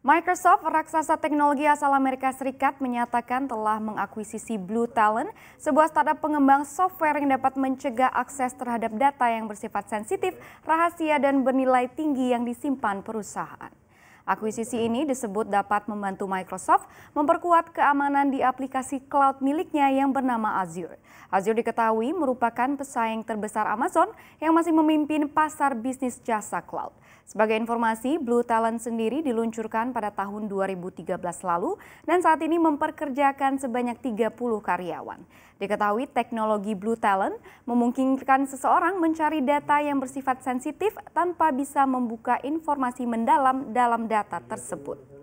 Microsoft, raksasa teknologi asal Amerika Serikat, menyatakan telah mengakuisisi Blue Talent, sebuah startup pengembang software yang dapat mencegah akses terhadap data yang bersifat sensitif, rahasia, dan bernilai tinggi yang disimpan perusahaan. Akuisisi ini disebut dapat membantu Microsoft memperkuat keamanan di aplikasi cloud miliknya yang bernama Azure. Azure diketahui merupakan pesaing terbesar Amazon yang masih memimpin pasar bisnis jasa cloud. Sebagai informasi, Blue Talent sendiri diluncurkan pada tahun 2013 lalu dan saat ini memperkerjakan sebanyak 30 karyawan. Diketahui teknologi Blue Talent memungkinkan seseorang mencari data yang bersifat sensitif tanpa bisa membuka informasi mendalam dalam data data tersebut.